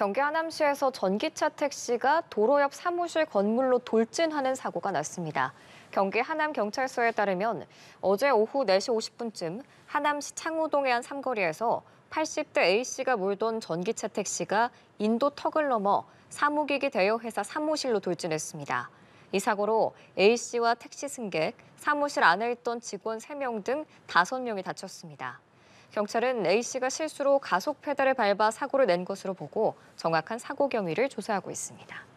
경기 하남시에서 전기차 택시가 도로 옆 사무실 건물로 돌진하는 사고가 났습니다. 경기 하남경찰서에 따르면 어제 오후 4시 50분쯤 하남시 창호동의 한 삼거리에서 80대 A씨가 몰던 전기차 택시가 인도 턱을 넘어 사무기기 대여회사 사무실로 돌진했습니다. 이 사고로 A씨와 택시 승객, 사무실 안에 있던 직원 3명 등 5명이 다쳤습니다. 경찰은 A 씨가 실수로 가속 페달을 밟아 사고를 낸 것으로 보고 정확한 사고 경위를 조사하고 있습니다.